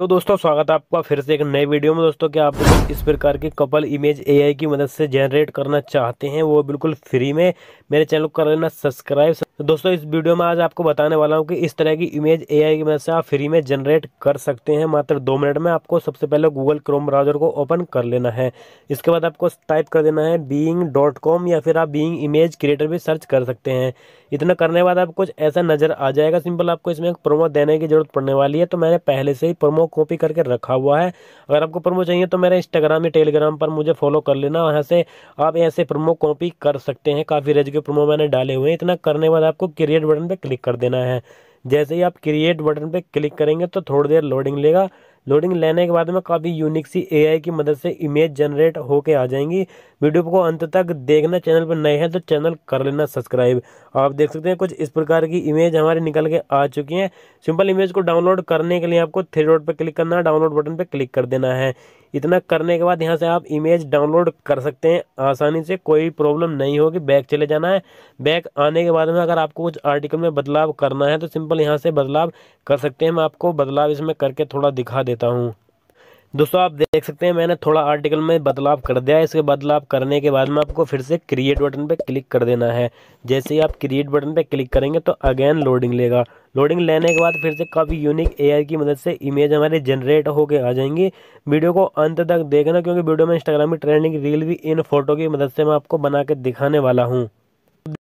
तो दोस्तों स्वागत है आपका फिर से एक नए वीडियो में दोस्तों क्या आप इस प्रकार के कपल इमेज एआई की मदद से जनरेट करना चाहते हैं वो बिल्कुल फ्री में मेरे चैनल को कर लेना सब्सक्राइब तो दोस्तों इस वीडियो में आज आपको बताने वाला हूँ कि इस तरह की इमेज एआई की मदद से आप फ्री में जनरेट कर सकते हैं मात्र दो मिनट में आपको सबसे पहले गूगल क्रोम ब्राउजर को ओपन कर लेना है इसके बाद आपको टाइप कर देना है बीइंग डॉट कॉम या फिर आप बीइंग इमेज क्रिएटर भी सर्च कर सकते हैं इतना करने के बाद आपको कुछ ऐसा नज़र आ जाएगा सिंपल आपको इसमें एक प्रोमो देने की जरूरत पड़ने वाली है तो मैंने पहले से ही प्रोमो कॉपी करके रखा हुआ है अगर आपको प्रोमो चाहिए तो मेरे इंस्टाग्राम या टेलीग्राम पर मुझे फॉलो कर लेना वहाँ से आप ऐसे प्रोमो कॉपी कर सकते हैं काफ़ी रेज के प्रोमो मैंने डाले हुए हैं इतना करने के बाद आपको क्रिएट बटन पर क्लिक कर देना है जैसे ही आप क्रिएट बटन पर क्लिक करेंगे तो थोड़ी देर लोडिंग लेगा लोडिंग लेने के बाद में काफ़ी यूनिक सी एआई की मदद से इमेज जनरेट होके आ जाएंगी वीडियो को अंत तक देखना चैनल पर नए हैं तो चैनल कर लेना सब्सक्राइब आप देख सकते हैं कुछ इस प्रकार की इमेज हमारी निकल के आ चुकी हैं सिंपल इमेज को डाउनलोड करने के लिए आपको थ्री रोड पर क्लिक करना है डाउनलोड बटन पर क्लिक कर देना है इतना करने के बाद यहाँ से आप इमेज डाउनलोड कर सकते हैं आसानी से कोई प्रॉब्लम नहीं होगी बैक चले जाना है बैक आने के बाद में अगर आपको कुछ आर्टिकल में बदलाव करना है तो सिंपल यहाँ से बदलाव कर सकते हैं मैं आपको बदलाव इसमें करके थोड़ा दिखा देता हूँ दोस्तों आप देख सकते हैं मैंने थोड़ा आर्टिकल में बदलाव कर दिया है इसके बदलाव करने के बाद में आपको फिर से क्रिएट बटन पर क्लिक कर देना है जैसे ही आप क्रिएट बटन पर क्लिक करेंगे तो अगेन लोडिंग लेगा लोडिंग लेने के बाद फिर से काफ़ी यूनिक एआई की मदद से इमेज हमारे जनरेट होकर आ जाएंगी वीडियो को अंत तक देखना क्योंकि वीडियो में इंस्टाग्राम की ट्रेंडिंग रील भी इन फोटो की मदद से मैं आपको बना के दिखाने वाला हूँ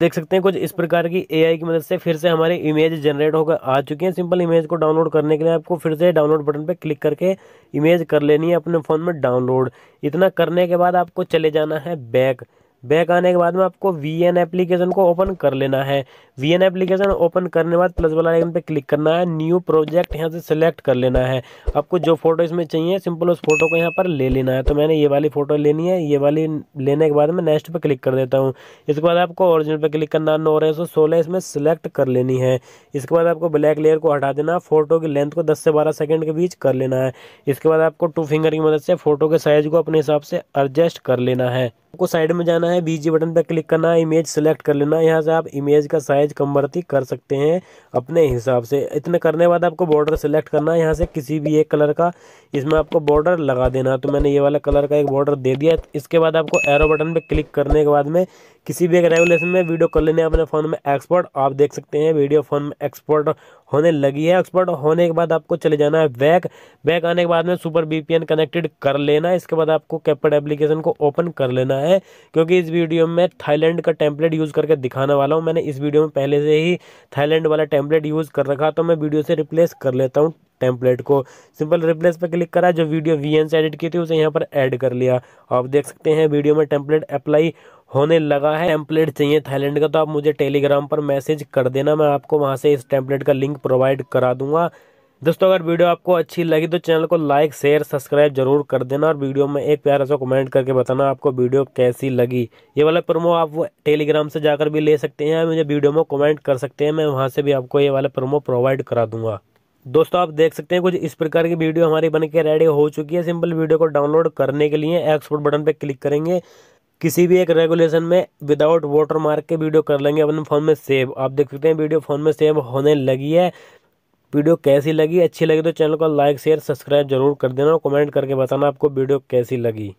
देख सकते हैं कुछ इस प्रकार की एआई की मदद से फिर से हमारी इमेज जनरेट होकर आ चुकी है सिंपल इमेज को डाउनलोड करने के लिए आपको फिर से डाउनलोड बटन पर क्लिक करके इमेज कर लेनी है अपने फ़ोन में डाउनलोड इतना करने के बाद आपको चले जाना है बैक बैक आने के बाद में आपको वी एन एप्लीकेशन को ओपन कर लेना है वी एन एप्लीकेशन ओपन करने के बाद प्लस वाला आइकन पे क्लिक करना है न्यू प्रोजेक्ट यहाँ से सिलेक्ट कर लेना है आपको जो फोटो इसमें चाहिए सिंपल उस फोटो को यहाँ पर ले लेना है तो मैंने ये वाली फ़ोटो लेनी है ये वाली लेने के बाद मैं नेक्स्ट पर क्लिक कर देता हूँ इसके बाद आपको ओरिजिनल पर क्लिक करना नौ रहे सोलह इसमें सेलेक्ट कर लेनी है इसके बाद आपको ब्लैक लेयर को हटा देना फोटो की लेंथ को दस से बारह सेकेंड के बीच कर लेना है इसके बाद आपको टू फिंगर की मदद से फ़ोटो के साइज़ को अपने हिसाब से एडजस्ट कर लेना है आपको साइड में जाना है बीजी बटन पर क्लिक करना है इमेज सेलेक्ट कर लेना यहाँ से आप इमेज का साइज कम बढ़ती कर सकते हैं अपने हिसाब से इतना करने के बाद आपको बॉर्डर सेलेक्ट करना है यहाँ से किसी भी एक कलर का इसमें आपको बॉर्डर लगा देना है तो मैंने ये वाला कलर का एक बॉर्डर दे दिया इसके बाद आपको एरो बटन पर क्लिक करने के बाद में किसी भी एक रेगुलेशन में वीडियो कर लेने अपने फ़ोन में एक्सपोर्ट आप देख सकते हैं वीडियो फ़ोन में एक्सपोर्ट होने लगी है एक्सपर्ट होने के बाद आपको चले जाना है बैक बैक आने के बाद में सुपर बीपीएन कनेक्टेड कर लेना है इसके बाद आपको कैपर्ड एप्लीकेशन को ओपन कर लेना है क्योंकि इस वीडियो में थाईलैंड का टेम्पलेट यूज़ करके दिखाने वाला हूँ मैंने इस वीडियो में पहले से ही थाईलैंड वाला टेम्पलेट यूज़ कर रखा तो मैं वीडियो से रिप्लेस कर लेता हूँ टेम्पलेट को सिंपल रिप्लेस पर क्लिक करा जो वीडियो वी से एडिट की थी उसे यहाँ पर ऐड कर लिया आप देख सकते हैं वीडियो में टेम्पलेट अप्लाई होने लगा है टेम्पलेट चाहिए थाईलैंड का तो आप मुझे टेलीग्राम पर मैसेज कर देना मैं आपको वहाँ से इस टेम्पलेट का लिंक प्रोवाइड करा दूंगा दोस्तों अगर वीडियो आपको अच्छी लगी तो चैनल को लाइक शेयर सब्सक्राइब जरूर कर देना और वीडियो में एक प्यारा सा कमेंट करके बताना आपको वीडियो कैसी लगी ये वाला प्रोमो आप वो टेलीग्राम से जाकर भी ले सकते हैं मुझे वीडियो में कमेंट कर सकते हैं मैं वहाँ से भी आपको ये वाला प्रोमो प्रोवाइड करा दूंगा दोस्तों आप देख सकते हैं कुछ इस प्रकार की वीडियो हमारी बन के रेडी हो चुकी है सिंपल वीडियो को डाउनलोड करने के लिए एक्सपोर्ट बटन पर क्लिक करेंगे किसी भी एक रेगुलेशन में विदाउट वाटर मार्क के वीडियो कर लेंगे अपने फ़ोन में सेव आप देख सकते हैं वीडियो फ़ोन में सेव होने लगी है वीडियो कैसी लगी अच्छी लगी तो चैनल को लाइक शेयर सब्सक्राइब जरूर कर देना और कमेंट करके बताना आपको वीडियो कैसी लगी